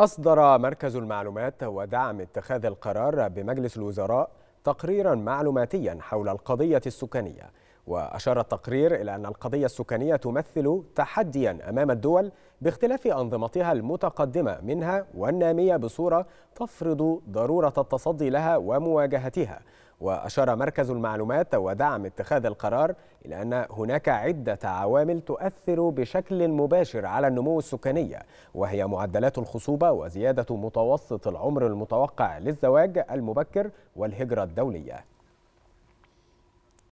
أصدر مركز المعلومات ودعم اتخاذ القرار بمجلس الوزراء تقريرا معلوماتيا حول القضية السكانية وأشار التقرير إلى أن القضية السكانية تمثل تحديا أمام الدول باختلاف أنظمتها المتقدمة منها والنامية بصورة تفرض ضرورة التصدي لها ومواجهتها وأشار مركز المعلومات ودعم اتخاذ القرار إلى أن هناك عدة عوامل تؤثر بشكل مباشر على النمو السكاني وهي معدلات الخصوبة وزيادة متوسط العمر المتوقع للزواج المبكر والهجرة الدولية